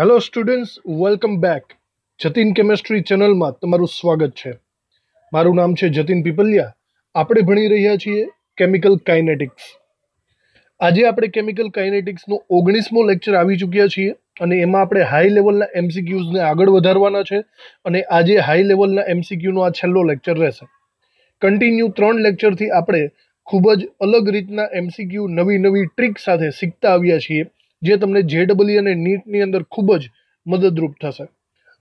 hello students welcome back Jatin chemistry ચેનલમાં તમારું સ્વાગત છે મારું નામ છે જતીન પીપલિયા આપણે ભણી રહ્યા છીએ કેમિકલ કાઇનેટિક્સ આજે આપણે કેમિકલ કાઇનેટિક્સનો ઓગણીસમો લેક્ચર આવી ચૂક્યા છીએ અને એમાં આપણે હાઈ લેવલના એમસીક્યુઝને આગળ વધારવાના છે અને આજે હાઈ લેવલના એમસીક્યુનો આ છેલ્લો લેક્ચર રહેશે કન્ટિન્યુ ત્રણ લેક્ચરથી આપણે ખૂબ જ અલગ રીતના એમસીક્યુ નવી નવી ટ્રીક સાથે શીખતા આવ્યા છીએ જે તમને જેડબલી અને નીટની અંદર ખૂબ જ મદદરૂપ થશે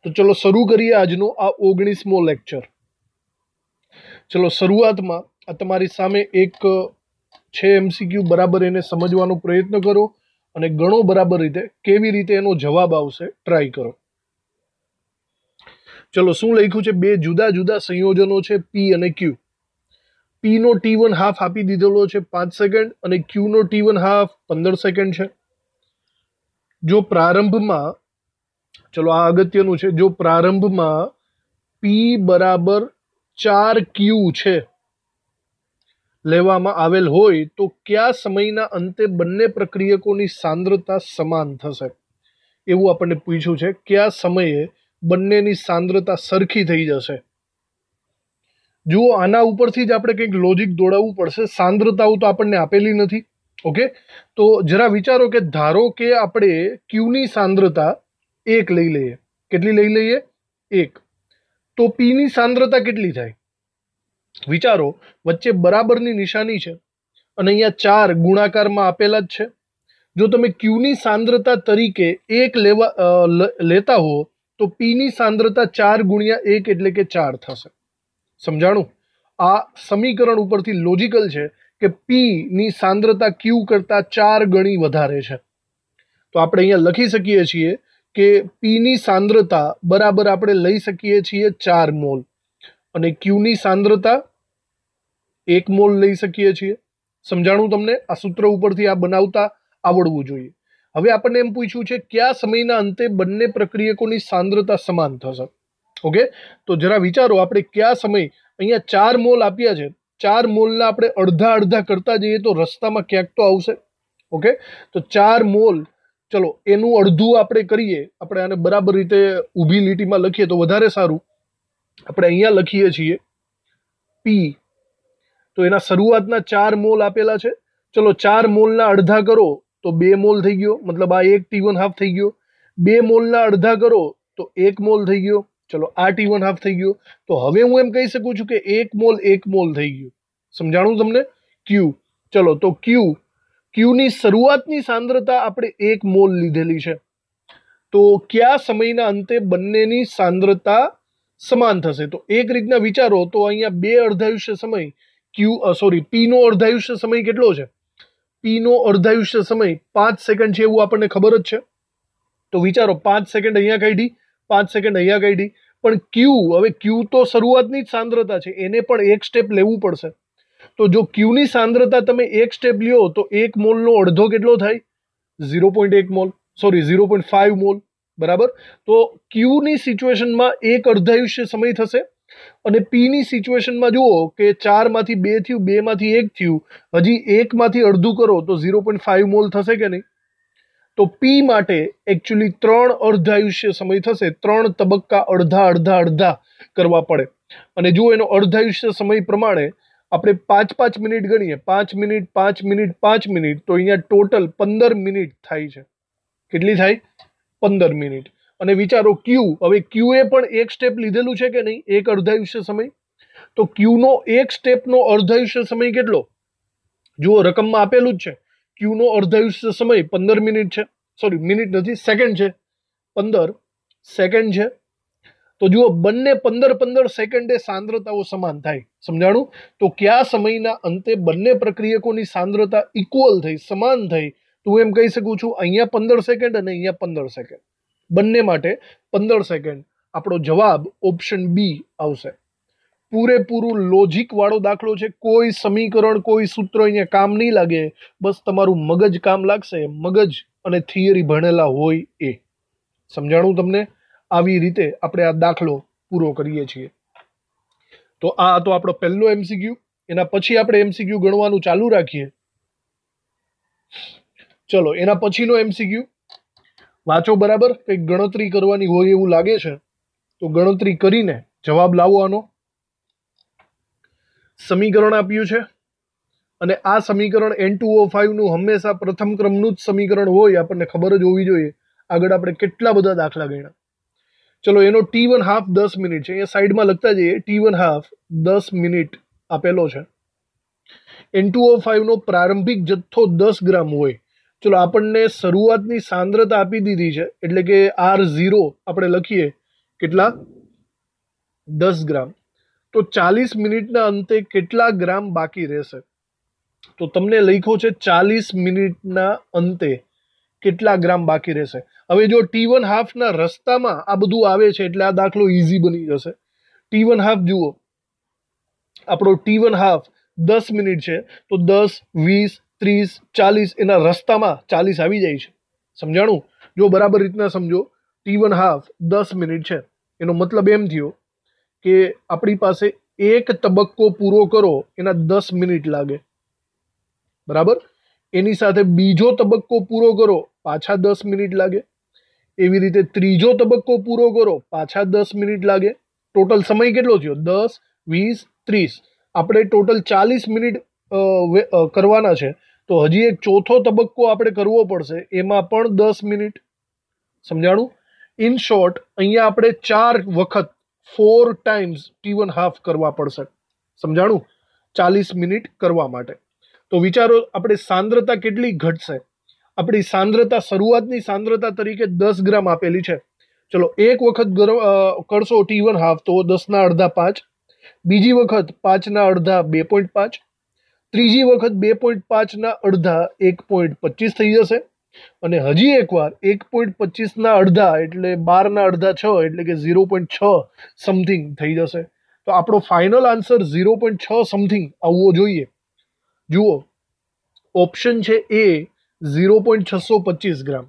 તો ચલો શરૂ કરીએ આજનો આ ઓગણીસમો લેક્ચર ચલો શરૂઆતમાં આ તમારી સામે એક છે એમસીક્યુ બરાબર એને સમજવાનો પ્રયત્ન કરો અને ગણો બરાબર રીતે કેવી રીતે એનો જવાબ આવશે ટ્રાય કરો ચલો શું લખ્યું છે બે જુદા જુદા સંયોજનો છે પી અને ક્યુ પીનો ટી વન હાફ આપી દીધેલો છે પાંચ સેકન્ડ અને ક્યુ નો ટી વન હાફ પંદર સેકન્ડ છે જો પ્રારંભમાં ચલો આ અગત્યનું છે જો પ્રારંભમાં પી બરાબર ચાર ક્યુ છે લેવામાં આવેલ હોય તો કયા સમયના અંતે બંને પ્રક્રિયકોની સાંદ્રતા સમાન થશે એવું આપણને પૂછ્યું છે કયા સમયે બંનેની સાંદ્રતા સરખી થઈ જશે જુઓ આના ઉપરથી જ આપણે કંઈક લોજિક દોડાવવું પડશે સાંદ્રતાઓ તો આપણને આપેલી નથી ઓકે તો જરા વિચારો કે ધારો કે આપણે ક્યુની સાંદ્રતા એક લઈ લઈએ કેટલી લઈ લઈએ એક તો પીની સાંદ્રતા કેટલી થાય વિચારો વચ્ચે બરાબરની નિશાની છે અને અહીંયા ચાર ગુણાકારમાં આપેલા જ છે જો તમે ક્યુની સાંદ્રતા તરીકે એક લેવા લેતા હો તો પીની સાંદ્રતા ચાર ગુણ્યા એક એટલે કે ચાર થશે સમજાણું આ સમીકરણ ઉપરથી લોજિકલ છે કે પી ની સાંદ્રતા ક્યુ કરતા ચાર ગણી વધારે છે તો આપણે અહીંયા લખી શકીએ છીએ કે પીની સાંદ્રતા બરાબર આપણે લઈ શકીએ છીએ ચાર મોલ અને ક્યુની સાંદ્રતા એક મોલ લઈ શકીએ છીએ સમજાણું તમને આ સૂત્ર ઉપરથી આ બનાવતા આવડવું જોઈએ હવે આપણને એમ પૂછ્યું છે કયા સમયના અંતે બંને પ્રક્રિયકોની સાંદ્રતા સમાન થશે ઓકે તો જરા વિચારો આપણે કયા સમય અહીંયા ચાર મોલ આપ્યા છે ચાર મોલના આપણે અડધા અડધા કરતા જઈએ તો રસ્તામાં ક્યાંક તો આવશે ઓકે તો ચાર મોલ ચલો એનું અડધું આપણે કરીએ આપણે આને બરાબર રીતે ઊભી લીટીમાં લખીએ તો વધારે સારું આપણે અહીંયા લખીએ છીએ પી તો એના શરૂઆતના ચાર મોલ આપેલા છે ચલો ચાર મોલના અડધા કરો તો બે મોલ થઈ ગયો મતલબ આ એક ટી વન હાફ થઈ ગયો બે મોલના અડધા કરો તો એક મોલ થઈ ગયો ચલો આ ટી વન હાફ થઈ ગયો તો હવે હું એમ કહી શકું છું કે એક મોલ એક મોલ થઈ ગયું સમજાણું તમને ક્યુ ચલો તો ક્યુ ક્યુની શરૂઆતની સાંદ્રતા આપણે એક મોલ લીધેલી છે તો કયા સમયના અંતે બંનેની સાંદ્રતા સમાન થશે તો એક રીતના વિચારો તો અહીંયા બે અર્ધાયુષ્ય સમય ક્યુ સોરી પીનો અર્ધાયુષ્ય સમય કેટલો છે પીનો અર્ધાયુષ્ય સમય પાંચ સેકન્ડ છે એવું આપણને ખબર જ છે તો વિચારો પાંચ સેકન્ડ અહીંયા કાઢી પાંચ સેકન્ડ અહીંયા ગઈ ડી પણ ક્યુ હવે ક્યુ તો શરૂઆતની જ સાંદ્રતા છે એને પણ એક સ્ટેપ લેવું પડશે તો જો ક્યુની સાંદ્રતા તમે એક સ્ટેપ લ્યો તો એક મોલનો અડધો કેટલો થાય ઝીરો પોઈન્ટ એક mole sorry zero point five mole બરાબર તો ક્યુની સિચ્યુએશનમાં એક અર્ધાયુષ્ય સમય થશે અને પીની સિચ્યુએશનમાં જુઓ કે ચારમાંથી બે થયું બેમાંથી એક થયું હજી એકમાંથી અડધું કરો તો ઝીરો પોઈન્ટ ફાઇવ મોલ થશે કે નહીં તો પી માટે એકચ્યુઅલી ત્રણ અર્ધાયુષ્ય સમય થશે ત્રણ તબક્કા અડધા અડધા અડધા કરવા પડે અને જુઓ એનો અર્ધાયુષ્ય સમય પ્રમાણે આપણે પાંચ પાંચ મિનિટ ગણીએ પાંચ મિનિટ પાંચ મિનિટ પાંચ મિનિટ તો અહીંયા ટોટલ પંદર મિનિટ થાય છે કેટલી થાય પંદર મિનિટ અને વિચારો ક્યુ હવે ક્યુએ પણ એક સ્ટેપ લીધેલું છે કે નહીં એક અર્ધાયુષ્ય સમય તો ક્યુનો એક સ્ટેપનો અર્ધાયુષ્ય સમય કેટલો જુઓ રકમમાં આપેલું જ છે ક્યુનો અર્ધાયુષ્ય સમય પંદર મિનિટ છે સોરી મિનિટ નથી સેકન્ડ છે પંદર સેકન્ડ છે તો જુઓ બંને પંદર પંદર સેકન્ડે સાંદ્રતાઓ સમાન થાય સમજાણું તો કયા સમયના અંતે બંને પ્રક્રિયકોની સાંદ્રતા ઇક્વલ થઈ સમાન થઈ તો હું એમ કહી શકું છું અહીંયા પંદર સેકન્ડ અને અહીંયા પંદર સેકન્ડ બંને માટે પંદર સેકન્ડ આપણો જવાબ ઓપ્શન બી આવશે પૂરેપૂરું લોજિકવાળો દાખલો છે કોઈ સમીકરણ કોઈ સૂત્ર અહીંયા કામ નહીં લાગે બસ તમારું મગજ કામ લાગશે મગજ અને થિયરી ભણેલા હોય એ સમજાણું તમને આવી રીતે આપણે આ દાખલો પૂરો કરીએ છીએ તો આ હતો આપણો પહેલો એમસીક્યુ એના પછી આપણે એમસીક્યુ ગણવાનું ચાલુ રાખીએ ચલો એના પછીનો એમસીક્યુ વાંચો બરાબર કંઈક ગણતરી કરવાની હોય એવું લાગે છે તો ગણતરી કરીને જવાબ લાવવાનો સમીકરણ આપ્યું છે અને આ સમીકરણ એન ટુ ઓ ફાઇવનું હંમેશા પ્રથમ ક્રમનું જ સમીકરણ હોય આપણને ખબર જ હોવી જોઈએ આગળ આપણે કેટલા બધા દાખલા ગણ્યા ચલો એનો ટી વન હાફ દસ મિનિટ છે એ સાઈડમાં લખતા જઈએ ટી વન હાફ દસ મિનિટ આપેલો છે એન ટુ ઓ ફાઇવનો પ્રારંભિક જથ્થો દસ ગ્રામ હોય ચલો આપણને શરૂઆતની સાંદ્રતા આપી દીધી છે એટલે કે આર ઝીરો આપણે લખીએ કેટલા દસ ગ્રામ તો ચાલીસ મિનિટના અંતે કેટલા ગ્રામ બાકી રહેશે તો તમને લખ્યો છે ચાલીસ મિનિટના અંતે કેટલા ગ્રામ બાકી રહેશે હવે જો ટી વન હાફના રસ્તામાં આ બધું આવે છે એટલે આ દાખલો ઇઝી બની જશે ટી વન હાફ જુઓ આપણો ટી વન હાફ દસ મિનિટ છે તો દસ વીસ ત્રીસ ચાલીસ એના રસ્તામાં ચાલીસ આવી જાય છે સમજાણું જો બરાબર રીતના સમજો ટી વન હાફ દસ મિનિટ છે એનો મતલબ એમ થયો કે આપણી પાસે એક તબક્કો પૂરો કરો એના દસ મિનિટ લાગે બરાબર એની સાથે બીજો તબક્કો પૂરો કરો પાછા દસ મિનિટ લાગે એવી રીતે ત્રીજો તબક્કો પૂરો કરો પાછા દસ મિનિટ લાગે ટોટલ સમય કેટલો થયો દસ વીસ ત્રીસ આપણે ટોટલ ચાલીસ મિનિટ કરવાના છે તો હજી એક ચોથો તબક્કો આપણે કરવો પડશે એમાં પણ દસ મિનિટ સમજાણું ઇન શોર્ટ અહીંયા આપણે ચાર વખત four times T one half કરવા પડશે સમજાણું ચાલીસ મિનિટ કરવા માટે તો વિચારો આપણે સાંદ્રતા કેટલી ઘટશે આપણી સાંદ્રતા શરૂઆતની સાંદ્રતા તરીકે દસ ગ્રામ આપેલી છે ચલો એક વખત ગરમ કરશો ટી વન હાફ તો દસના અડધા પાંચ બીજી વખત પાંચના અડધા બે પોઈન્ટ પાંચ ત્રીજી વખત બે પોઈન્ટ પાંચના અડધા એક પોઈન્ટ પચીસ થઈ જશે અને હજી એકવાર એક પોઈન્ટ પચીસના અડધા એટલે બારના અડધા છ એટલે કે ઝીરો પોઈન્ટ છ સમથિંગ થઈ જશે તો આપણો ફાઇનલ આન્સર ઝીરો પોઈન્ટ છ સમથિંગ આવવો જોઈએ જુઓ ઓપ્શન છે એ ઝીરો પોઈન્ટ છસો પચીસ ગ્રામ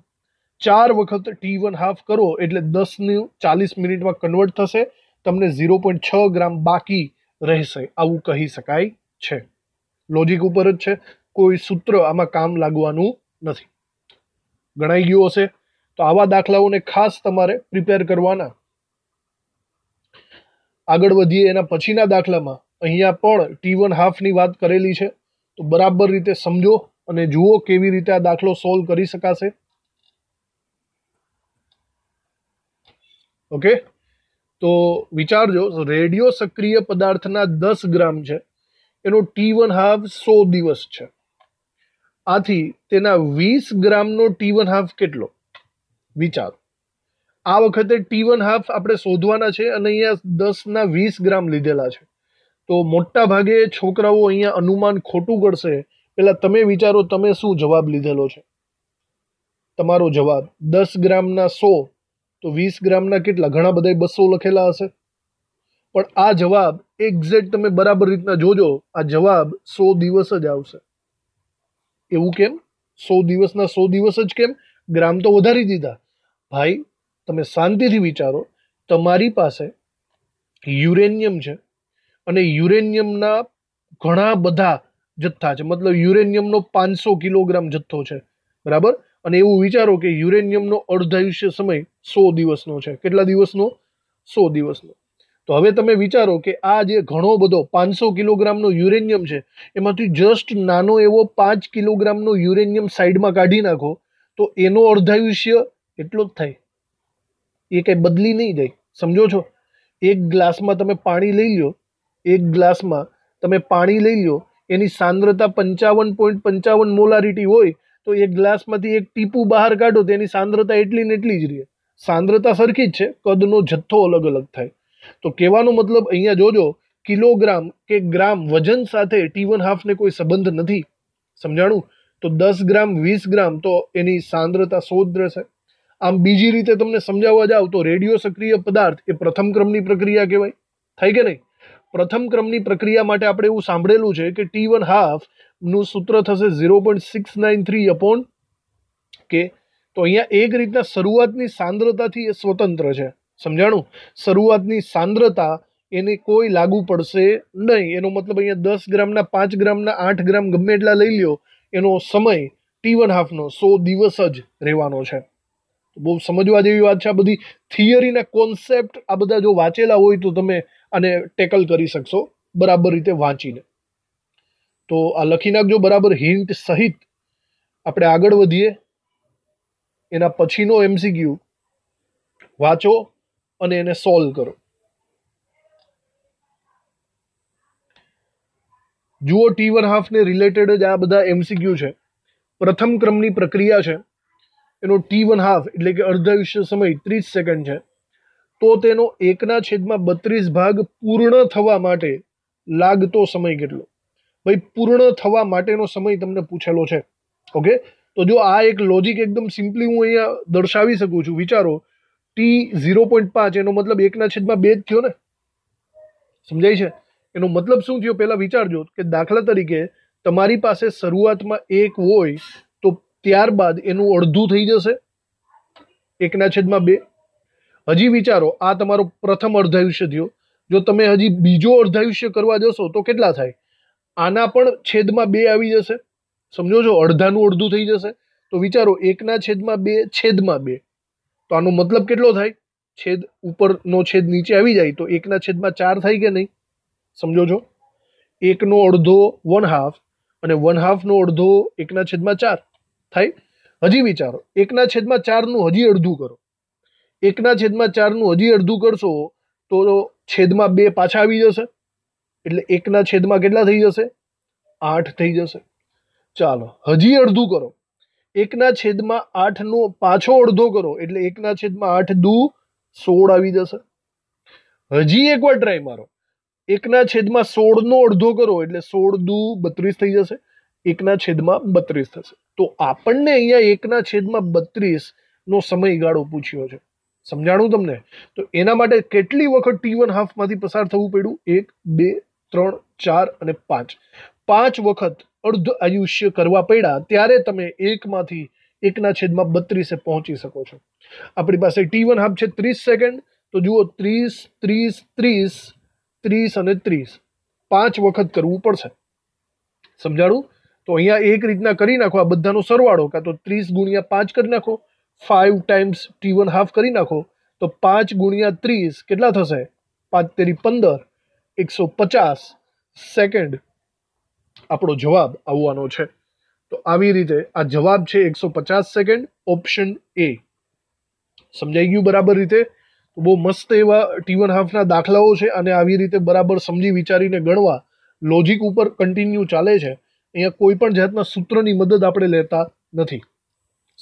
ચાર વખત ટી વન હાફ કરો એટલે દસનું ચાલીસ મિનિટમાં કન્વર્ટ થશે તમને ઝીરો પોઈન્ટ છ ગ્રામ બાકી રહેશે આવું કહી શકાય છે લોજિક ઉપર જ છે કોઈ સૂત્ર આમાં કામ લાગવાનું નથી ગણાઈ ગયું હશે તો આવા દાખલાઓને ખાસ તમારે પ્રિપેર કરવાના આગળ વધીએ એના પછીના દાખલામાં અહીંયા પણ ટી વન હાફની વાત કરેલી છે તો બરાબર રીતે સમજો અને જુઓ કેવી રીતે આ દાખલો સોલ્વ કરી શકાશે ઓકે તો વિચારજો રેડિયો સક્રિય પદાર્થના દસ ગ્રામ છે એનો ટી વન હાફ સો દિવસ છે આથી તેના વીસ ગ્રામનો ટી વન હાફ કેટલો વિચારો આ વખતે ટી વન હાફ આપણે શોધવાના છે અને અહીંયા દસના વીસ ગ્રામ લીધેલા છે તો મોટા ભાગે છોકરાઓ અહીંયા અનુમાન ખોટું કરશે પહેલાં તમે વિચારો તમે શું જવાબ લીધેલો છે તમારો જવાબ દસ ગ્રામના સો તો વીસ ગ્રામના કેટલા ઘણા બધા બસો લખેલા હશે પણ આ જવાબ એક્ઝેક્ટ તમે બરાબર રીતના જોજો આ જવાબ સો દિવસ જ આવશે એવું કેમ સો દિવસના સો દિવસ જ કેમ ગ્રામ તો વધારી દીધા ભાઈ તમે શાંતિથી વિચારો તમારી પાસે યુરેનિયમ છે અને યુરેનિયમના ઘણા બધા જથ્થા છે મતલબ યુરેનિયમનો પાંચસો કિલોગ્રામ જથ્થો છે બરાબર અને એવું વિચારો કે યુરેનિયમનો અર્ધાયુષ્ય સમય સો દિવસનો છે કેટલા દિવસનો સો દિવસનો તો હવે તમે વિચારો કે આ જે ઘણો બધો પાંચસો કિલોગ્રામનો યુરેનિયમ છે એમાંથી જસ્ટ નાનો એવો પાંચ કિલોગ્રામનો યુરેનિયમ સાઈડમાં કાઢી નાખો તો એનો અર્ધાયુષ્ય એટલો જ થાય એ કંઈ બદલી નહીં જાય સમજો છો એક ગ્લાસમાં તમે પાણી લઈ લ્યો એક ગ્લાસમાં તમે પાણી લઈ લ્યો એની સાંદ્રતા પંચાવન પોઈન્ટ પંચાવન મોલારિટી હોય તો એક ગ્લાસમાંથી એક ટીપું બહાર કાઢો તેની સાંદ્રતા એટલી ને એટલી જ રહે સાંદ્રતા સરખી જ છે કદનો જથ્થો અલગ અલગ થાય તો કહેવાનો મતલબ અહીંયા જોજો કિલોગ્રામ કે ગ્રામ વજન સાથે ટી વન હાફને કોઈ સંબંધ નથી સમજાણું તો દસ ગ્રામ વીસ ગ્રામ તો એની સાંદ્રતા શોધ છે આમ બીજી રીતે તમને સમજાવવા જાવ તો રેડિયો સક્રિય પદાર્થ એ પ્રથમ ક્રમની પ્રક્રિયા કહેવાય થાય કે નહીં પ્રથમ ક્રમની પ્રક્રિયા માટે આપણે એવું સાંભળેલું છે કે ટી વન હાફનું સૂત્ર થશે zero point six nine three upon K તો અહીંયા એક રીતના શરૂઆતની સાંદ્રતાથી એ સ્વતંત્ર છે સમજાણું શરૂઆતની સાંદ્રતા એને કોઈ લાગુ પડશે નહીં એનો મતલબ અહીંયા દસ ગ્રામના પાંચ ગ્રામના આઠ ગ્રામ ગમે એટલા લઈ લ્યો એનો સમય ટી વન હાફનો સો દિવસ જ રહેવાનો છે બહુ સમજવા જેવી વાત છે આ બધી થિયરીના કોન્સેપ્ટ આ બધા જો વાંચેલા હોય તો તમે આને ટેકલ કરી શકશો બરાબર રીતે વાંચીને તો આ લખી નાખજો બરાબર હિન્ટ સહિત આપણે આગળ વધીએ એના પછીનો એમસીક્યુ વાંચો અને એને સોલ્વ કરો જુઓ ટી વન હાફને રિલેટેડ જ આ બધા એમસીક્યુ છે પ્રથમ ક્રમની પ્રક્રિયા છે એનો ટી વન હાફ એટલે કે અર્ધ સમય ત્રીસ સેકન્ડ છે તો તેનો એકના છેદમાં બત્રીસ ભાગ પૂર્ણ થવા માટે લાગતો સમય કેટલો ભાઈ પૂર્ણ થવા માટેનો સમય તમને પૂછેલો છે ઓકે તો જો આ એક લોજિક એકદમ સિમ્પલી હું અહીંયા દર્શાવી શકું છું વિચારો ટી ઝીરો પોઈન્ટ પાંચ એનો મતલબ એકના છેદમાં બે જ થયો ને સમજાય છે એનો મતલબ શું થયો પહેલાં વિચારજો કે દાખલા તરીકે તમારી પાસે શરૂઆતમાં એક હોય તો ત્યારબાદ એનું અડધું થઈ જશે એકના છેદમાં બે હજી વિચારો આ તમારો પ્રથમ અર્ધાયુષ્ય થયો જો તમે હજી બીજો અર્ધાયુષ્ય કરવા જશો તો કેટલા થાય આના પણ છેદમાં બે આવી જશે સમજો છો અડધાનું અડધું થઈ જશે તો વિચારો એકના છેદમાં બે છેદમાં બે તો આનો મતલબ કેટલો થાય છેદ ઉપરનો છેદ નીચે આવી જાય તો એકના છેદમાં ચાર થાય કે નહીં સમજો છો એકનો અડધો વન હાફ અને વન હાફનો અડધો એકના છેદમાં ચાર થાય હજી વિચારો એકના છેદમાં ચારનું હજી અડધું કરો એકના છેદમાં ચારનું હજી અડધું કરશો તો છેદમાં બે પાછા આવી જશે એટલે એકના છેદમાં કેટલા થઈ જશે આઠ થઈ જશે ચાલો હજી અડધું કરો એકના છેદમાં આઠનો પાછો અડધો કરો એટલે એકના છેદમાં આઠ દુ સોળ આવી જશે હજી એકવાર ટ્રાય મારો એકના છેદમાં સોળનો અડધો કરો એટલે સોળ દુ બત્રીસ થઈ જશે એકના છેદમાં બત્રીસ થશે તો આપણને અહીંયા એકના છેદમાં બત્રીસ નો સમયગાળો પૂછ્યો છે સમજાણું તમને તો એના માટે કેટલી વખત ટી વન હાફમાંથી પસાર થવું પડ્યું એક બે ત્રણ ચાર અને પાંચ પાંચ વખત અર્ધ આયુષ્ય કરવા પડ્યા ત્યારે તમે એકમાંથી એકના છેદમાં બત્રીસે પહોંચી શકો છો આપણી પાસે ટી વન હાફ છે ત્રીસ સેકન્ડ તો જુઓ ત્રીસ ત્રીસ ત્રીસ ત્રીસ અને ત્રીસ પાંચ વખત કરવું પડશે સમજાણું તો અહીંયા એક રીતના કરી નાખો આ બધાનો સરવાળો કાં તો ત્રીસ ગુણ્યા પાંચ કરી નાખો five times T one half કરી નાખો તો પાંચ ગુણ્યા ત્રીસ કેટલા થશે પાંચ તેરી પંદર એકસો પચાસ સેકન્ડ આપણો જવાબ આવવાનો છે તો આવી રીતે આ જવાબ છે એકસો પચાસ સેકન્ડ ઓપ્શન એ સમજાઈ ગયું બરાબર રીતે બહુ મસ્ત એવા ટી વન હાફના દાખલાઓ છે અને આવી રીતે બરાબર સમજી વિચારીને ગણવા લોજિક ઉપર કન્ટિન્યુ ચાલે છે અહીંયા કોઈ પણ જાતના સૂત્રની મદદ આપણે લેતા નથી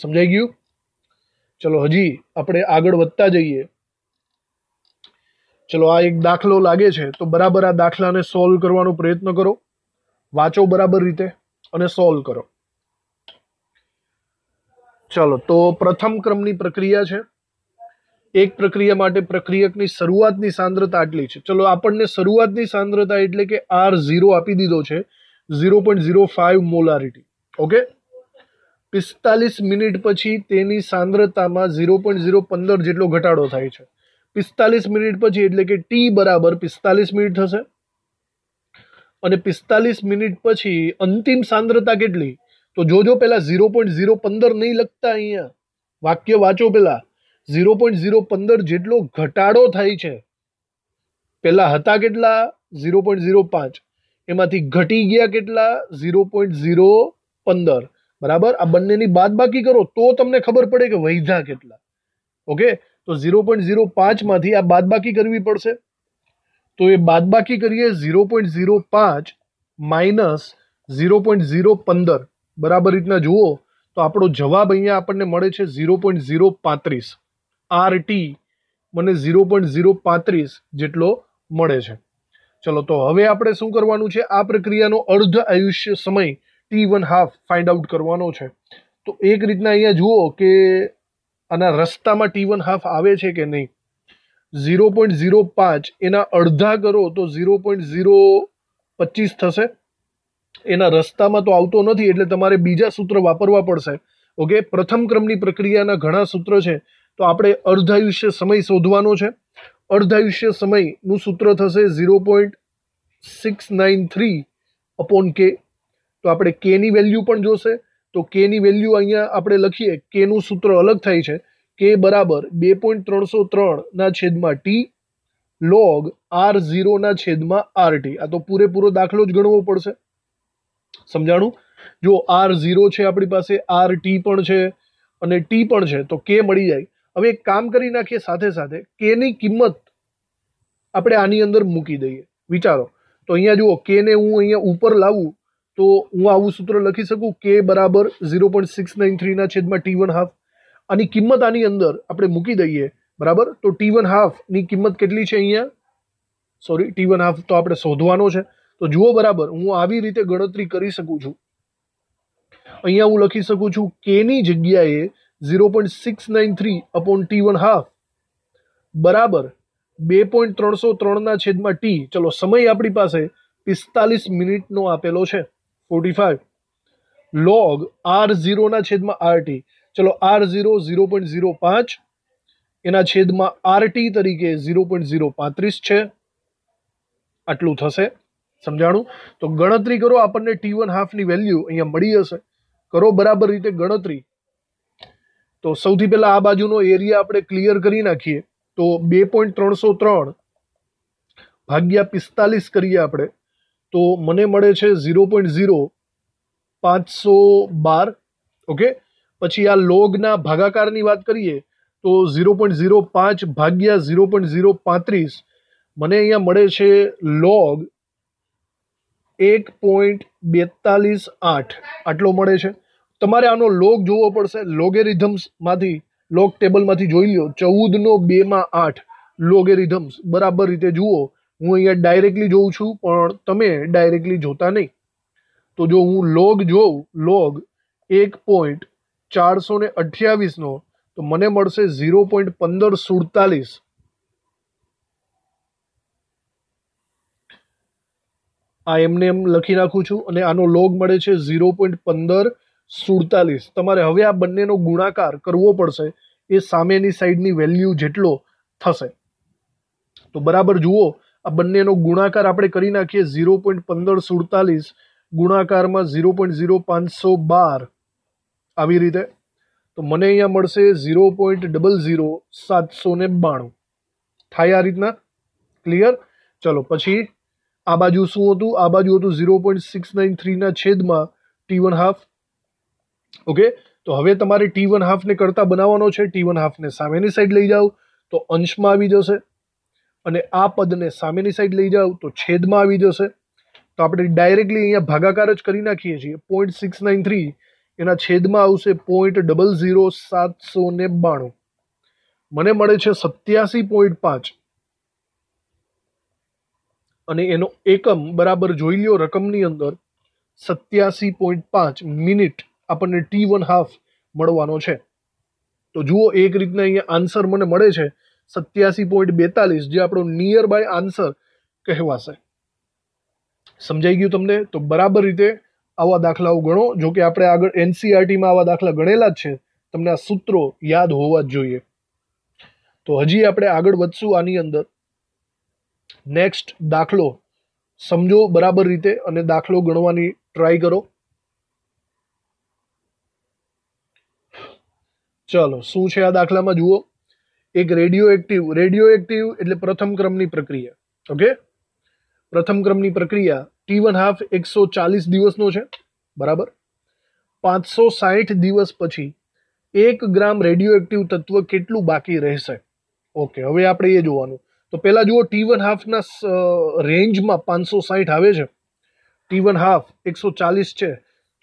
સમજાઈ ગયું ચલો હજી આપણે આગળ વધતા જઈએ ચલો આ એક દાખલો લાગે છે તો બરાબર આ દાખલાને સોલ્વ કરવાનો પ્રયત્ન કરો વાંચો બરાબર રીતે અને સોલ્વ કરો ચલો તો પ્રથમ ક્રમની પ્રક્રિયા છે એક પ્રક્રિયા માટે પ્રક્રિયકની શરૂઆતની સાંદ્રતા આટલી છે ચલો આપણને શરૂઆતની સાંદ્રતા એટલે કે આર ઝીરો આપી દીધો છે zero point zero five molarity okay પિસ્તાલીસ મિનિટ પછી તેની સાંદ્રતામાં ઝીરો પોઈન્ટ ઝીરો પંદર જેટલો ઘટાડો થાય છે પિસ્તાલીસ મિનિટ પછી એટલે કે ટી બરાબર પિસ્તાલીસ મિનિટ થશે અને પિસ્તાલીસ મિનિટ પછી અંતિમ સાંદ્રતા કેટલી તો જોજો પહેલાં ઝીરો પોઈન્ટ ઝીરો પંદર નહીં લખતા અહીંયા વાક્ય વાંચો પહેલાં ઝીરો પોઈન્ટ ઝીરો પંદર જેટલો ઘટાડો થાય છે પહેલાં હતા કેટલા ઝીરો પોઈન્ટ ઝીરો પાંચ એમાંથી ઘટી ગયા કેટલા ઝીરો પોઈન્ટ ઝીરો પંદર બરાબર આ બંનેની બાદબાકી કરો તો તમને ખબર પડે કે વૈધા કેટલા ઓકે તો ઝીરો પોઈન્ટ ઝીરો પાંચમાંથી આ બાદબાકી કરવી પડશે તો એ બાદબાકી કરીએ ઝીરો પોઈન્ટ ઝીરો પાંચ માઇનસ ઝીરો પોઈન્ટ ઝીરો પંદર બરાબર રીતના જુઓ તો આપણો જવાબ અહીંયા આપણને મળે છે ઝીરો પોઈન્ટ ઝીરો પાંત્રીસ આર ટી મને ઝીરો પોઈન્ટ ઝીરો પાંત્રીસ જેટલો મળે છે ચલો તો હવે આપણે શું કરવાનું છે આ પ્રક્રિયાનો અર્ધ આયુષ્ય સમય T one half find out કરવાનો છે તો એક રીતના અહીંયા જુઓ કે આના રસ્તામાં ટી વન હાફ આવે છે કે નહીં ઝીરો પોઈન્ટ ઝીરો પાંચ એના અડધા કરો તો ઝીરો પોઈન્ટ ઝીરો પચીસ થશે એના રસ્તામાં તો આવતો નથી એટલે તમારે બીજા સૂત્ર વાપરવા પડશે ઓકે પ્રથમ ક્રમની પ્રક્રિયાના ઘણા સૂત્રો છે તો આપણે અર્ધાયુષ્ય સમય શોધવાનો છે અર્ધાયુષ્ય સમયનું સૂત્ર થશે zero point six nine three upon K તો આપણે કેની વેલ્યુ પણ જોશે તો કેની વેલ્યુ અહીંયા આપણે લખીએ કેનું સૂત્ર અલગ થાય છે કે બરાબર બે પોઈન્ટ ત્રણસો ત્રણના છેદમાં ટી લોગ આર ઝીરોના છેદમાં આર ટી આ તો પૂરેપૂરો દાખલો જ ગણવો પડશે સમજાણું જો આર ઝીરો છે આપણી પાસે આર ટી પણ છે અને ટી પણ છે તો કે મળી જાય હવે એક કામ કરી નાખીએ સાથે સાથે કેની કિંમત આપણે આની અંદર મૂકી દઈએ વિચારો તો અહીંયા જુઓ કેને હું અહીંયા ઉપર લાવું તો હું આવું સૂત્ર લખી શકું કે બરાબર ઝીરો પોઈન્ટ સિક્સ નાઇન થ્રીના છેદમાં ટી વન હાફ આની કિંમત આની અંદર આપણે મૂકી દઈએ બરાબર તો ટી વન હાફની કિંમત કેટલી છે અહીંયા સોરી ટી વન હાફ તો આપણે શોધવાનો છે તો જુઓ બરાબર હું આવી રીતે ગણતરી કરી શકું છું અહીંયા હું લખી શકું છું કેની જગ્યાએ zero point six nine three upon T one half બરાબર બે પોઈન્ટ ત્રણસો ત્રણના છેદમાં ટી ચલો સમય આપણી પાસે પિસ્તાલીસ મિનિટનો આપેલો છે ફોર્ટી ફાઈવ લોગ આર ઝીરોના છેદમાં આર ટી ચલો R zero zero point zero પાંચ એના છેદમાં આરટી તરીકે ઝીરો પોઈન્ટ ઝીરો પાંત્રીસ છે આટલું થશે સમજાણું તો ગણતરી કરો આપણને ટી વન હાફની વેલ્યુ અહીંયા મળી હશે કરો બરાબર રીતે ગણતરી તો સૌથી પહેલાં આ બાજુનો એરિયા આપણે ક્લિયર કરી નાખીએ તો બે પોઈન્ટ ત્રણસો ત્રણ ભાગ્યા પિસ્તાલીસ કરીએ આપણે તો મને મળે છે ઝીરો પોઈન્ટ ઝીરો પાંચસો બાર ઓકે પછી આ લોગના ભાગાકારની વાત કરીએ તો ઝીરો પોઈન્ટ ઝીરો પાંચ ભાગ્યા ઝીરો પોઈન્ટ ઝીરો પાંત્રીસ મને અહીંયા મળે છે લોગ એક પોઈન્ટ બેતાલીસ આઠ આટલો મળે છે તમારે આનો લોગ જોવો પડશે લોગેરિધમ્સમાંથી લોગ ટેબલમાંથી જોઈ લો ચૌદનો બેમાં આઠ લોગેરિધમ્સ બરાબર રીતે જુઓ હું અહીંયા ડાયરેક્ટલી જોઉં છું પણ તમે ડાયરેક્ટલી જોતા નહીં તો જો હું લોગ જોઉં લોગ એક પોઈન્ટ ચારસો ને અઠ્યાવીસનો તો મને મળશે ઝીરો પોઈન્ટ પંદર સુડતાલીસ આ એમને એમ લખી નાખું છું અને આનો લોગ મળે છે ઝીરો પોઈન્ટ પંદર સુડતાલીસ તમારે હવે આ બંનેનો ગુણાકાર કરવો પડશે એ સામેની સાઈડની વેલ્યુ જેટલો થશે તો બરાબર જુઓ આ બંનેનો ગુણાકાર આપણે કરી નાખીએ ઝીરો પોઈન્ટ પંદર સુડતાલીસ ગુણાકારમાં ઝીરો પોઈન્ટ ઝીરો પાંચસો બાર આવી રીતે તો મને અહીંયા મળશે ઝીરો પોઈન્ટ ડબલ ઝીરો સાતસો ને બાણું થાય આ રીતના ક્લિયર ચલો પછી આ બાજુ શું હતું આ બાજુ હતું ઝીરો પોઈન્ટ સિક્સ નાઇન થ્રીના છેદમાં ટી વન હાફ ઓકે તો હવે તમારે ટી વન હાફને કરતાં બનાવવાનો છે ટી વન હાફને સામેની સાઈડ લઈ જાઓ તો અંશમાં આવી જશે અને આ પદને સામેની સાઈડ લઈ જાઓ તો છેદમાં આવી જશે તો આપણે ડાયરેક્ટલી અહીંયા ભાગાકાર જ કરી નાખીએ છીએ પોઈન્ટ સિક્સ નાઇન થ્રી એના છેદમાં આવશે પોઈન્ટ ડબલ ઝીરો સાતસો ને બાણું મને મળે છે સત્યાસી પોઈન્ટ પાંચ અને એનો એકમ બરાબર જોઈ લ્યો રકમની અંદર સત્યાસી પોઈન્ટ પાંચ મિનિટ આપણને ટી વન હાફ મળવાનો છે તો જુઓ એક રીતના અહીંયા આન્સર મને મળે છે સત્યાસી પોઈન્ટ બેતાલીસ જે આપણો નિયર બાય આન્સર કહેવાશે સમજાઈ ગયું તમને તો બરાબર રીતે આવા દાખલાઓ ગણો જો કે આપણે આગળ એનસીઆરટીમાં e આવા દાખલા ગણેલા જ છે તમને આ સૂત્રો યાદ હોવા જ જોઈએ તો હજી આપણે આગળ વધશું આની અંદર નેક્સ્ટ દાખલો સમજો બરાબર રીતે અને દાખલો ગણવાની ટ્રાય કરો ચલો શું છે આ દાખલામાં જુઓ એક રેડિયો એક્ટિવ રેડિયો એક્ટિવ એટલે પ્રથમ ક્રમની પ્રક્રિયા ઓકે પ્રથમ ક્રમની પ્રક્રિયા ટી વન હાફ એકસો ચાલીસ દિવસનો છે બરાબર પાંચસો સાઠ દિવસ પછી એક ગ્રામ રેડિયો એક્ટિવ તત્વ કેટલું બાકી રહેશે ઓકે હવે આપણે એ જોવાનું તો પહેલાં જુઓ ટી વન હાફના રેન્જમાં પાંચસો સાહીઠ આવે છે ટી વન હાફ એકસો ચાલીસ છે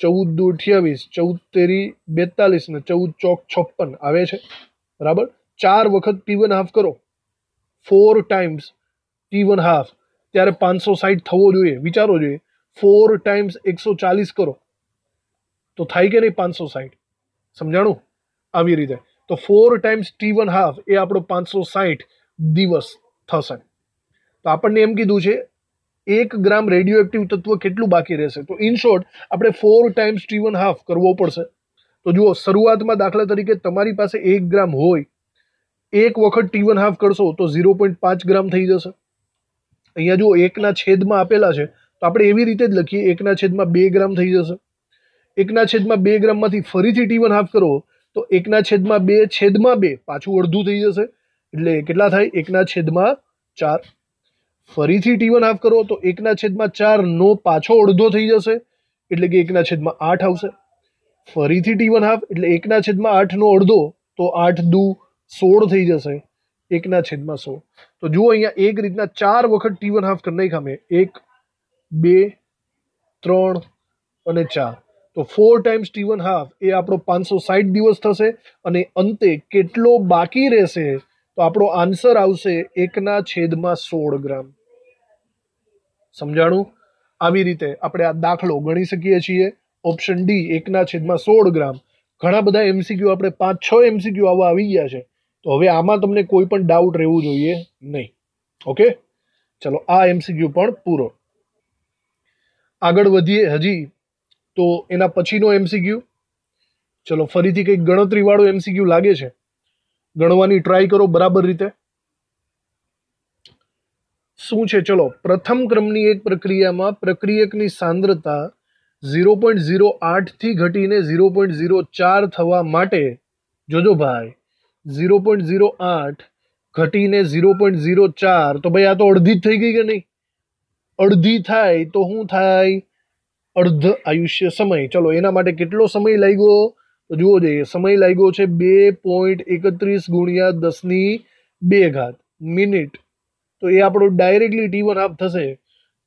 ચૌદ દુ અઠ્યાવીસ ચૌદ તેરી બેતાલીસ ને ચૌદ ચોક છપ્પન આવે છે બરાબર ચાર વખત ટી વન હાફ કરો four times T one half ત્યારે પાંચસો સાઠ થવો જોઈએ વિચારો જોઈએ ફોર ટાઈમ્સ એકસો ચાલીસ કરો તો થાય કે નહીં પાંચસો સાઠ સમજાણું આવી રીતે તો four times T one half એ આપણો પાંચસો સાઠ દિવસ થશે તો આપણને એમ કીધું છે એક ગ્રામ રેડિયો એક્ટિવ તત્વ કેટલું બાકી રહેશે તો ઇન શોર્ટ આપણે four times T one half કરવો પડશે તો જુઓ શરૂઆતમાં દાખલા તરીકે તમારી પાસે એક ગ્રામ હોય એક વખત ટી વન હાફ કરશો તો ઝીરો પોઈન્ટ પાંચ ગ્રામ થઈ જશે અહીંયા જો એકના છેદમાં આપેલા છે તો આપણે એવી રીતે જ લખીએ એકના છેદમાં બે ગ્રામ થઈ જશે એકના છેદમાં બે ગ્રામમાંથી ફરીથી ટી વન હાફ કરો તો એકના છેદમાં બે છેદમાં બે પાછું અડધું થઈ જશે એટલે કેટલા થાય એકના છેદમાં ચાર ફરીથી ટી વન હાફ કરો તો એકના છેદમાં ચારનો પાછો અડધો થઈ જશે એટલે કે એકના છેદમાં આઠ આવશે ફરીથી ટી વન હાફ એટલે એકના છેદમાં આઠનો અડધો તો આઠ દુ સોળ થઈ જશે એકના છેદમાં સોળ તો જુઓ અહીંયા એક રીતના ચાર વખત ટી વન હાફ કરી નાખી અમે એક બે ત્રણ અને ચાર તો four times T one half એ આપણો પાંચસો સાઠ દિવસ થશે અને અંતે કેટલો બાકી રહેશે તો આપણો આન્સર આવશે એકના છેદમાં સોળ ગ્રામ સમજાણું આવી રીતે આપણે આ દાખલો ગણી શકીએ છીએ ઓપ્શન ડી એકના છેદમાં સોળ ગ્રામ ઘણા બધા એમસીક્યુ આપણે પાંચ છ એમસીક્યુ આવવા આવી ગયા છે તો હવે આમાં તમને કોઈ પણ ડાઉટ રહેવું જોઈએ નહીં ઓકે ચલો આ એમસીક્યુ પણ પૂરો આગળ વધીએ હજી તો એના પછીનો એમસીક્યુ ચલો ફરીથી કંઈક ગણતરીવાળો એમસીક્યુ લાગે છે ગણવાની ટ્રાય કરો બરાબર રીતે શું છે ચલો પ્રથમ ક્રમની એક પ્રક્રિયામાં પ્રક્રિયકની સાંદ્રતા ઝીરો પોઈન્ટ ઝીરો આઠથી ઘટીને ઝીરો પોઈન્ટ ઝીરો ચાર થવા માટે જોજો ભાઈ ઝીરો પોઈન્ટ ઝીરો આઠ ઘટીને ઝીરો પોઈન્ટ ઝીરો ચાર તો ભાઈ આ તો અડધી જ થઈ ગઈ કે નહીં અડધી થાય તો શું થાય અર્ધ આયુષ્ય સમય ચલો એના માટે કેટલો સમય લાગ્યો તો જુઓ જોઈએ સમય લાગ્યો છે બે પોઈન્ટ એકત્રીસ ગુણ્યા દસની બે ઘાત મિનિટ તો એ આપણો ડાયરેક્ટલી ટી વન હાફ થશે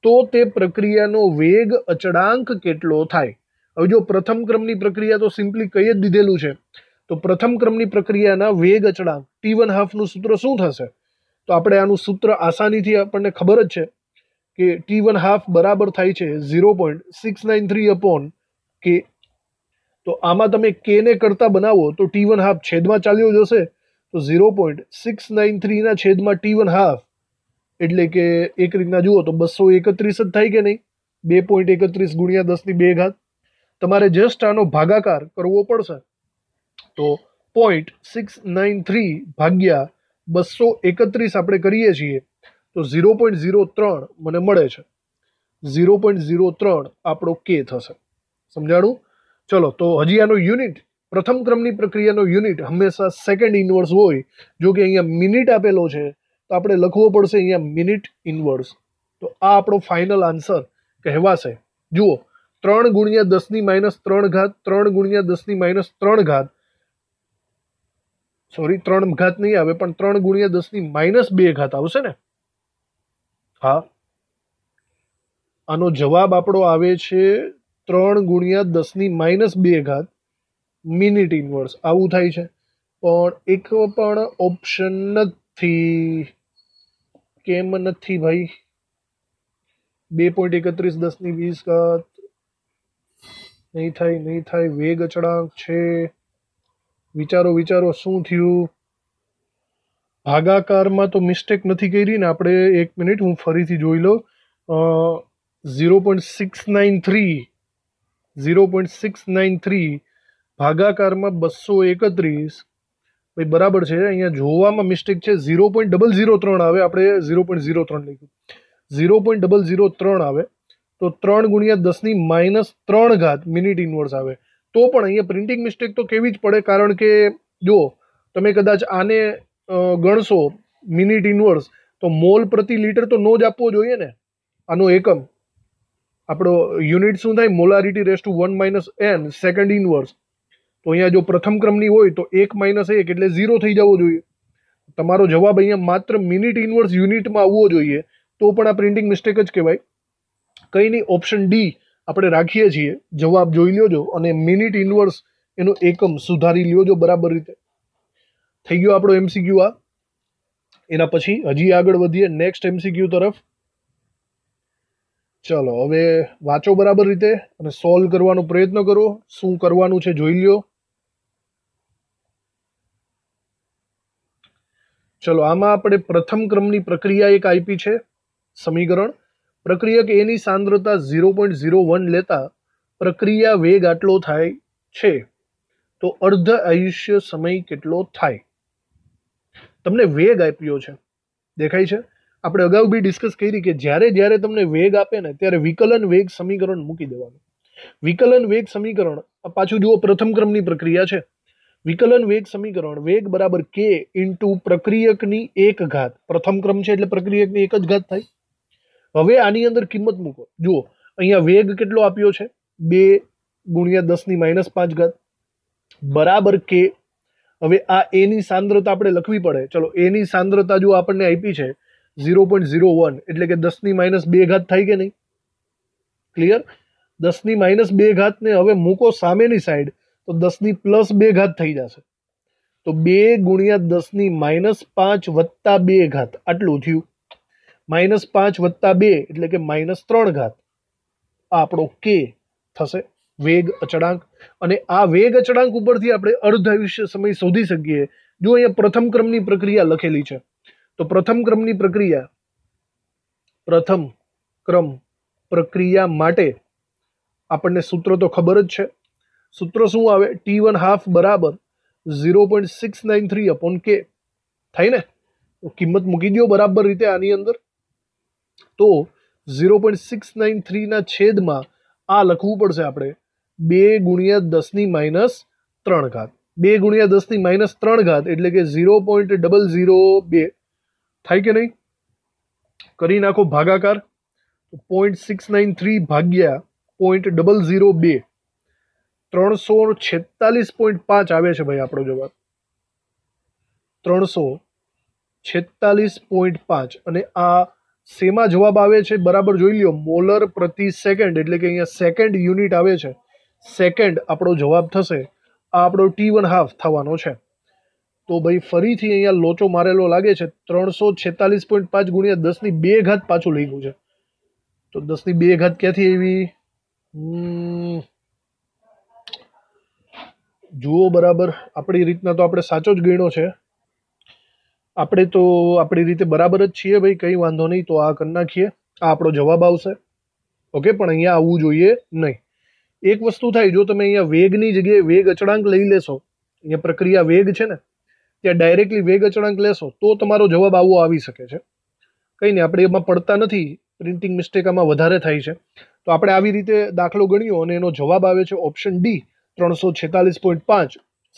તો તે પ્રક્રિયાનો વેગ અચળાંક કેટલો થાય હવે જો પ્રથમ ક્રમની પ્રક્રિયા તો સિમ્પલી કહી જ દીધેલું છે તો પ્રથમ ક્રમની પ્રક્રિયાના વેગ અચળાંક ટી વન હાફનું સૂત્ર શું થશે તો આપણે આનું સૂત્ર આસાનીથી આપણને ખબર જ છે કે ટી વન હાફ બરાબર થાય છે zero point six nine three upon K તો આમાં તમે કેને કરતા બનાવો તો ટી વન હાફ છેદમાં ચાલ્યો જશે તો ઝીરો પોઈન્ટ સિક્સ નાઇન થ્રીના છેદમાં ટી વન હાફ એટલે કે એક રીતના જુઓ તો બસો એકત્રીસ જ થાય કે નહીં બે પોઈન્ટ એકત્રીસ ગુણ્યા દસની બે ઘાત તમારે જસ્ટ આનો ભાગાકાર કરવો પડશે તો પોઈન્ટ સિક્સ નાઇન થ્રી ભાગ્યા બસો એકત્રીસ આપણે કરીએ છીએ તો ઝીરો પોઈન્ટ ઝીરો ત્રણ મને મળે છે ઝીરો પોઈન્ટ ઝીરો ત્રણ આપણો કે થશે સમજાણું ચલો તો હજી આનો યુનિટ પ્રથમ ક્રમની પ્રક્રિયાનો યુનિટ હંમેશા સેકન્ડ ઇન્વર્સ હોય જો કે અહીંયા મિનિટ આપેલો છે તો આપણે લખવો પડશે અહીંયા મિનિટ ઇન્વર્સ તો આ આપણો ફાઇનલ આન્સર કહેવાશે જુઓ ત્રણ ગુણ્યા દસની માઇનસ ત્રણ ઘાત ત્રણ ગુણ્યા દસની માઇનસ ત્રણ ઘાત સોરી ત્રણ ઘાત નહીં આવે પણ ત્રણ ગુણ્યા દસની માઇનસ બે ઘાત આવશે ને હા આનો જવાબ આપણો આવે છે ત્રણ ગુણ્યા દસની માઇનસ બે ઘાત મિનિટ ઇન્વર્સ આવું થાય છે પણ એક પણ ઓપ્શન નથી કેમ નથી ભાઈ બે પોઈન્ટ એકત્રીસ દસની વીસ ઘાત નહીં થાય નહીં થાય વેગ અચળાંક છે વિચારો વિચારો શું થયું ભાગાકારમાં તો મિસ્ટેક નથી કરી ને આપણે એક મિનિટ હું ફરીથી જોઈ લઉં zero point six nine three zero point six nine three ભાગાકારમાં બસો એકત્રીસ ભાઈ બરાબર છે અહીંયા જોવામાં મિસ્ટેક છે ઝીરો પોઈન્ટ ડબલ ઝીરો ત્રણ આવે આપણે ઝીરો પોઈન્ટ ઝીરો ત્રણ લખ્યું ઝીરો પોઈન્ટ ડબલ ઝીરો ત્રણ આવે તો ત્રણ ગુણ્યા દસની માઇનસ ત્રણ ઘાત મિનિટ ઇન્વર્સ આવે તો પણ અહીંયા પ્રિન્ટિંગ મિસ્ટેક તો કેવી જ પડે કારણ કે જો તમે કદાચ આને ગણશો મિનિટ ઇનવર્સ તો મોલ પ્રતિ લીટર તો નો જ આપવો જોઈએ ને આનો એકમ આપણો યુનિટ શું થાય molarity raise to one minus N second inverse તો અહીંયા જો પ્રથમ ક્રમની હોય તો એક માઇનસ એક એટલે ઝીરો થઈ જવો જોઈએ તમારો જવાબ અહીંયા માત્ર મિનિટ ઇનવર્સ યુનિટમાં આવવો જોઈએ તો પણ આ પ્રિન્ટિંગ મિસ્ટેક જ કહેવાય કંઈ નહીં ઓપ્શન ડી આપણે રાખીએ છીએ જવાબ જોઈ લ્યો અને મિનિટ ઇન્વર્સ એનો એકમ સુધારી લ્યોજો બરાબર રીતે થઈ ગયો આપણો એમસીક્યુ આ એના પછી હજી આગળ વધીએ નેક્સ્ટ એમસીક્યુ તરફ ચલો હવે વાંચો બરાબર રીતે અને સોલ્વ કરવાનો પ્રયત્ન કરો શું કરવાનું છે જોઈ લ્યો ચલો આમાં આપણે પ્રથમ ક્રમની પ્રક્રિયા એક આપી છે સમીકરણ પ્રક્રિયક એની સાંદ્રતા ઝીરો પોઈન્ટ ઝીરો વન લેતા પ્રક્રિયા વેગ આટલો થાય છે તો અર્ધ આયુષ્ય સમય કેટલો થાય તમને વેગ આપ્યો છે દેખાય છે આપણે અગાઉ બી ડિસ્કસ કરી કે જ્યારે જ્યારે તમને વેગ આપે ને ત્યારે વિકલન વેગ સમીકરણ મૂકી દેવાનું વિકલન વેગ સમીકરણ પાછું જુઓ પ્રથમ ક્રમની પ્રક્રિયા છે વિકલન વેગ સમીકરણ વેગ બરાબર કે ઇન્ટુ પ્રક્રિયકની એક ઘાત પ્રથમ ક્રમ છે એટલે પ્રક્રિયકની એક જ ઘાત થાય હવે આની અંદર કિંમત મૂકો જુઓ અહીંયા વેગ કેટલો આપ્યો છે બે ગુણ્યા દસની માઇનસ પાંચ ઘાત બરાબર કે હવે આ એની સાંદ્રતા આપણે લખવી પડે ચલો એની સાંદ્રતા જો આપણને આપી છે ઝીરો પોઈન્ટ ઝીરો વન એટલે કે દસની માઇનસ બે ઘાત થાય કે નહીં ક્લિયર દસની માઇનસ બે ઘાતને હવે મૂકો સામેની સાઈડ તો દસની પ્લસ બે ઘાત થઈ જશે તો બે ગુણ્યા દસની માઇનસ પાંચ વત્તા બે ઘાત આટલું થયું માઇનસ પાંચ વત્તા બે એટલે કે માઇનસ ત્રણ ઘાત આ આપણો કે થશે વેગ અચળાંક અને આ વેગ અચળાંક ઉપરથી આપણે અર્ધ આયુષ્ય સમય શોધી શકીએ જો અહીંયા પ્રથમ ક્રમની પ્રક્રિયા લખેલી છે તો પ્રથમ ક્રમની પ્રક્રિયા પ્રથમ ક્રમ પ્રક્રિયા માટે આપણને સૂત્ર તો ખબર જ છે સૂત્ર શું આવે ટી વન હાફ બરાબર zero point six nine three upon K થાય ને કિંમત મૂકી દો બરાબર રીતે આની અંદર તો ઝીરો પોઈન્ટ સિક્સ નાઇન થ્રીના છેદમાં આ લખવું પડશે આપણે બે ગુણ્યા દસની માઇનસ ત્રણ ઘાત બે ગુણ્યા દસની માઇનસ ત્રણ ઘાત એટલે કે ઝીરો પોઈન્ટ ડબલ ઝીરો બે થાય કે નહીં કરી નાખો ભાગાકાર પોઈન્ટ સિક્સ નાઇન થ્રી ભાગ્યા પોઈન્ટ ડબલ ઝીરો બે ત્રણસો છેતાલીસ પોઈન્ટ પાંચ આવે છે ભાઈ આપણો જવાબ ત્રણસો છેતાલીસ પોઈન્ટ પાંચ અને આ સેમાં જવાબ આવે છે બરાબર જોઈ લ્યો મોલર પ્રતિ સેકન્ડ એટલે કે અહીંયા સેકન્ડ યુનિટ આવે છે સેકન્ડ આપણો જવાબ થશે આ આપણો ટી વન હાફ થવાનો છે તો ભાઈ ફરીથી અહીંયા લોચો મારેલો લાગે છે ત્રણસો છેતાલીસ પોઈન્ટ પાંચ ગુણ્યા દસની બે ઘાત પાછું લઈ ગયું છે તો દસની બે ઘાત ક્યાંથી આવી જુઓ બરાબર આપણી રીતના તો આપણે સાચો જ ગણ્યો છે આપણે તો આપણી રીતે બરાબર જ છીએ ભાઈ કંઈ વાંધો નહીં તો આ કરી નાખીએ આ આપણો જવાબ આવશે ઓકે પણ અહીંયા આવવું જોઈએ નહીં એક વસ્તુ થાય જો તમે અહીંયા વેગની જગ્યાએ વેગ અચળાંક લઈ લેશો અહીંયા પ્રક્રિયા વેગ છે ને ત્યાં ડાયરેક્ટલી વેગ અચળાંક લેશો તો તમારો જવાબ આવો આવી શકે છે કંઈ નહીં આપણે એમાં પડતા નથી પ્રિન્ટિંગ મિસ્ટેક આમાં વધારે થાય છે તો આપણે આવી રીતે દાખલો ગણ્યો અને એનો જવાબ આવે છે ઓપ્શન ડી ત્રણસો છેતાલીસ પોઈન્ટ પાંચ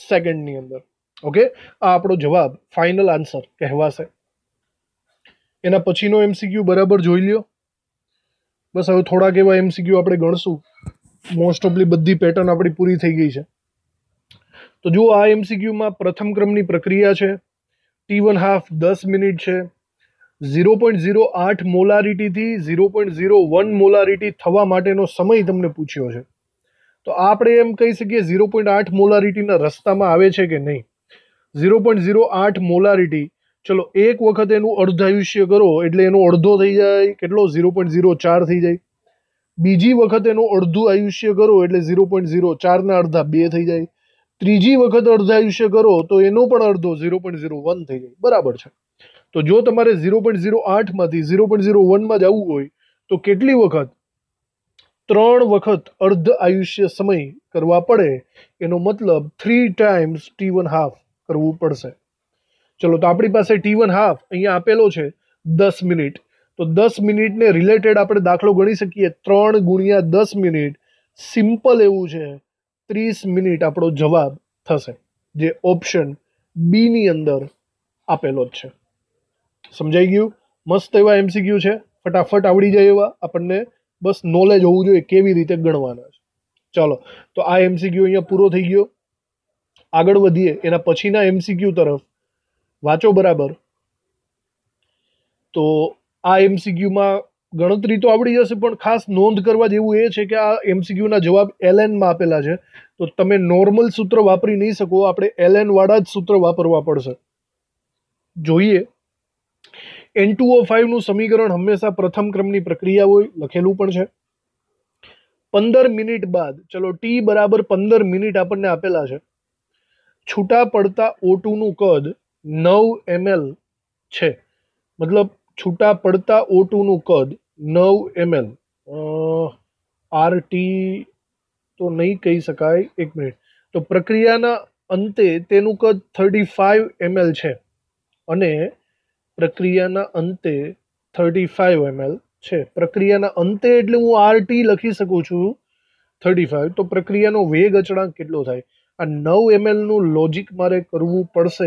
સેકન્ડની અંદર ઓકે આ આપણો જવાબ ફાઇનલ આન્સર કહેવાશે એના પછીનો એમસીક્યુ બરાબર જોઈ લ્યો બસ હવે થોડાક એવા એમસીક્યુ આપણે ગણશું મોસ્ટ ઓફલી બધી પેટર્ન આપણી પૂરી થઈ ગઈ છે તો જુઓ આ એમસીક્યુમાં પ્રથમ ક્રમની પ્રક્રિયા છે ટી વન હાફ દસ મિનિટ છે ઝીરો પોઈન્ટ ઝીરો આઠ મોલારિટીથી zero point zero one molarity થવા માટેનો સમય તમને પૂછ્યો છે તો આપણે એમ કહી શકીએ ઝીરો પોઈન્ટ આઠ મોલારિટીના રસ્તામાં આવે છે કે નહીં ઝીરો પોઈન્ટ ઝીરો આઠ મોલારિટી ચલો એક વખત એનું અર્ધાયુષ્ય કરો એટલે એનો અડધો થઈ જાય કેટલો ઝીરો પોઈન્ટ ઝીરો ચાર થઈ જાય બીજી વખત એનું અડધું આયુષ્ય કરો એટલે ઝીરો પોઈન્ટ ઝીરો ચારના અડધા બે થઈ જાય ત્રીજી વખત અડધા આયુષ્ય કરો તો એનો પણ અડધો ઝીરો પોઈન્ટ ઝીરો વન થઈ જાય બરાબર છે તો જો તમારે ઝીરો પોઈન્ટ ઝીરો આઠમાંથી ઝીરો પોઈન્ટ ઝીરો વનમાં જવું હોય તો કેટલી વખત ત્રણ વખત અર્ધ આયુષ્ય સમય કરવા પડે એનો મતલબ three times T one half કરવું પડશે ચલો તો આપણી પાસે ટી વન હાફ અહીંયા આપેલો છે દસ મિનિટ તો દસ મિનિટને રિલેટેડ આપણે દાખલો ગણી શકીએ ત્રણ ગુણ્યા દસ મિનિટ સિમ્પલ એવું છે ત્રીસ મિનિટ આપણો જવાબ થશે જે ઓપ્શન બીની અંદર આપેલો જ છે સમજાઈ ગયું મસ્ત એવા એમસીક્યુ છે ફટાફટ આવડી જાય એવા આપણને બસ નોલેજ હોવું જોઈએ કેવી રીતે ગણવાના છે ચાલો તો આ એમસીક્યુ અહીંયા પૂરો થઈ ગયો આગળ વધીએ એના પછીના એમસીક્યુ તરફ વાંચો બરાબર તો આ એમસીક્યુમાં ગણતરી તો આવડી જશે પણ ખાસ નોંધ કરવા જેવું એ છે કે આ એમસીક્યુના જવાબ એલએનમાં આપેલા છે તો તમે નોર્મલ સૂત્ર વાપરી નહીં શકો આપણે એલએનવાળા જ સૂત્ર વાપરવા પડશે જોઈએ એન ટુ ઓ ફાઇવનું સમીકરણ હંમેશા પ્રથમ ક્રમની પ્રક્રિયા હોય લખેલું પણ છે પંદર મિનિટ બાદ ચલો ટી બરાબર પંદર મિનિટ આપણને આપેલા છે છૂટા પડતા ઓટુનું કદ નવ એમએલ છે મતલબ છૂટા પડતા ઓટુનું કદ નવ એમએલ આરટી તો નહીં કહી શકાય એક મિનિટ તો પ્રક્રિયાના અંતે તેનું કદ થર્ટી ફાઇવ એમએલ છે અને પ્રક્રિયાના અંતે થર્ટી ફાઇવ એમએલ છે પ્રક્રિયાના અંતે એટલે હું આરટી લખી શકું છું થર્ટી ફાઇવ તો પ્રક્રિયાનો વેગ અચળાંક કેટલો થાય આ નવ એમએલનું લોજિક મારે કરવું પડશે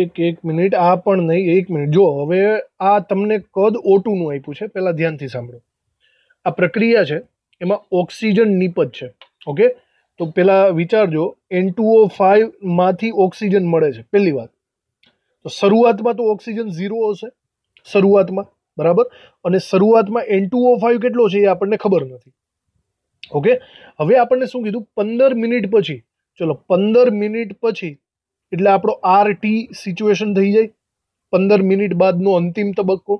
એક એક મિનિટ આ પણ નહીં એક મિનિટ જો હવે આ તમને કદ ઓટુનું આપ્યું છે પહેલાં ધ્યાનથી સાંભળો આ પ્રક્રિયા છે એમાં ઓક્સિજન નિપજ છે ઓકે તો પહેલાં વિચારજો એન ટુઓ ફાઇવમાંથી ઓક્સિજન મળે છે પહેલી વાત તો શરૂઆતમાં તો ઓક્સિજન ઝીરો હશે શરૂઆતમાં બરાબર અને શરૂઆતમાં એન ટુઓ ફાઇવ કેટલો છે એ આપણને ખબર નથી ઓકે હવે આપણને શું કીધું પંદર મિનિટ પછી ચલો પંદર મિનિટ પછી એટલે આપણો આર ટી સિચ્યુએશન થઈ જાય પંદર મિનિટ બાદનો અંતિમ તબક્કો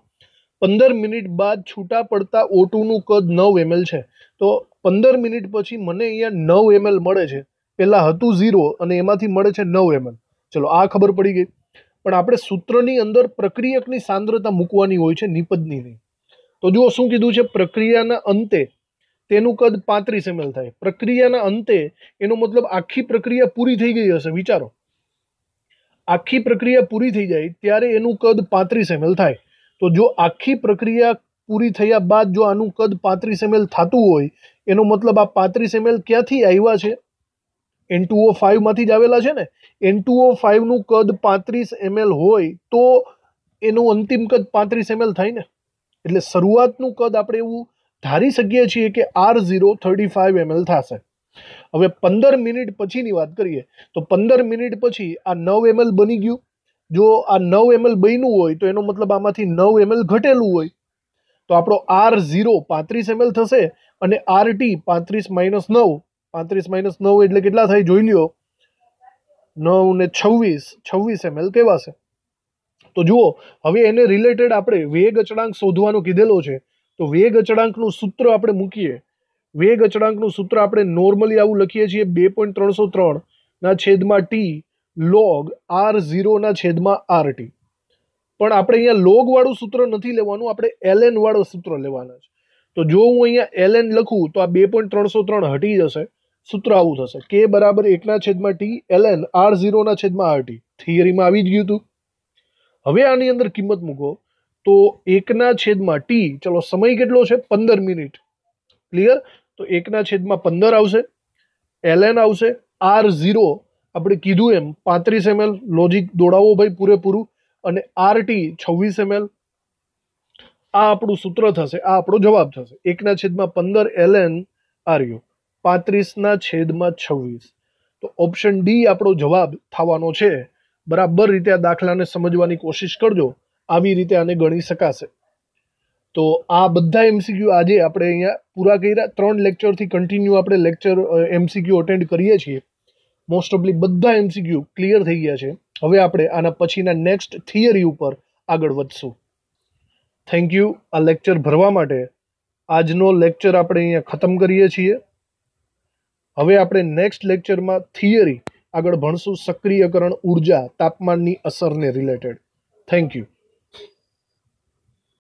પંદર મિનિટ બાદ છૂટા પડતા ઓટુનું કદ નવ એમએલ છે તો પંદર મિનિટ પછી મને અહીંયા નવ એમએલ મળે છે પહેલાં હતું ઝીરો અને એમાંથી મળે છે નવ એમએલ ચલો આ ખબર પડી ગઈ પણ આપણે સૂત્રની અંદર પ્રક્રિયકની સાંદ્રતા મૂકવાની હોય છે નિપજની નહીં તો જુઓ શું કીધું છે પ્રક્રિયાના અંતે તેનું કદ પાંત્રીસ એમએલ થાય પ્રક્રિયાના અંતે એનો મતલબ આખી પ્રક્રિયા પૂરી થઈ ગઈ હશે વિચારો આખી પ્રક્રિયા પૂરી થઈ જાય ત્યારે એનું કદ પાંત્રીસ એમએલ થાય તો જો આખી પ્રક્રિયા પૂરી થયા બાદ જો આનું કદ પાંત્રીસ એમએલ થતું હોય એનો મતલબ આ પાંત્રીસ એમએલ ક્યાંથી આવ્યા છે એન ટુ ફાઇવમાંથી જ આવેલા છે ને એન ટુ ફાઇવનું કદ પાંત્રીસ એમએલ હોય તો એનું અંતિમ કદ પાંત્રીસ એમએલ થાય ને એટલે શરૂઆતનું કદ આપણે એવું ધારી શકીએ છીએ કે R zero thirty five ML થશે હવે પંદર મિનિટ પછીની વાત કરીએ તો પંદર મિનિટ પછી આ નવ એમએલ બની ગયું જો આ નવ એમએલ બન્યું હોય તો એનો મતલબ આમાંથી નવ એમએલ ઘટેલું હોય તો આપણો આર ઝીરો પાંત્રીસ એમએલ થશે અને આર ટી પાંત્રીસ માઇનસ નવ પાંત્રીસ માઇનસ નવ એટલે કેટલા થાય જોઈ લ્યો નવ ને છવ્વીસ છવ્વીસ એમએલ કહેવાશે તો જુઓ હવે એને રિલેટેડ આપણે વેગ અચળાંક શોધવાનો કીધેલો છે તો વેગ અચળાંકનું સૂત્ર આપણે મૂકીએ વેગ અચળાંકનું સૂત્ર આપણે નોર્મલી આવું લખીએ છીએ બે પોઈન્ટ ત્રણસો ત્રણના છેદમાં ટી લોગ આર ઝીરોના છેદમાં આર ટી પણ આપણે અહીંયા લોગવાળું સૂત્ર નથી લેવાનું આપણે એલએનવાળું સૂત્ર લેવાના છે તો જો હું અહીંયા એલએન લખું તો આ બે પોઈન્ટ ત્રણસો ત્રણ હટી જશે સૂત્ર આવું થશે કે બરાબર એકના છેદમાં ટી એલ એન આર ઝીરોના છેદમાં આર ટી થિયરીમાં આવી જ ગયું હતું હવે આની અંદર કિંમત મૂકો તો એકના છેદમાં ટી ચલો સમય કેટલો છે પંદર મિનિટ ક્લિયર તો એકના છેદમાં પંદર આવશે એલએન આવશે આર ઝીરો આપણે કીધું એમ પાંત્રીસ એમએલ લોજિક દોડાવો ભાઈ પૂરેપૂરું અને આર ટી છવ્વીસ એમએલ આ આપણું સૂત્ર થશે આ આપણો જવાબ થશે એકના છેદમાં પંદર એલએન આર્યુ પાંત્રીસના છેદમાં છવ્વીસ તો ઓપ્શન ડી આપણો જવાબ થવાનો છે બરાબર રીતે આ દાખલાને સમજવાની કોશિશ કરજો આવી રીતે આને ગણી શકાશે તો આ બધા એમસીક્યુ આજે આપણે અહીંયા પૂરા કર્યા ત્રણ લેક્ચરથી કન્ટિન્યુ આપણે લેક્ચર એમસીક્યુ અટેન્ડ કરીએ છીએ મોસ્ટ ઓફલી બધા એમસીક્યુ ક્લિયર થઈ ગયા છે હવે આપણે આના પછીના નેક્સ્ટ થિયરી ઉપર આગળ વધશું થેન્ક યુ આ લેક્ચર ભરવા માટે આજનો લેક્ચર આપણે અહીંયા ખતમ કરીએ છીએ હવે આપણે નેક્સ્ટ લેક્ચરમાં થિયરી આગળ ભણશું સક્રિયકરણ ઉર્જા તાપમાનની અસરને રિલેટેડ થેન્ક યુ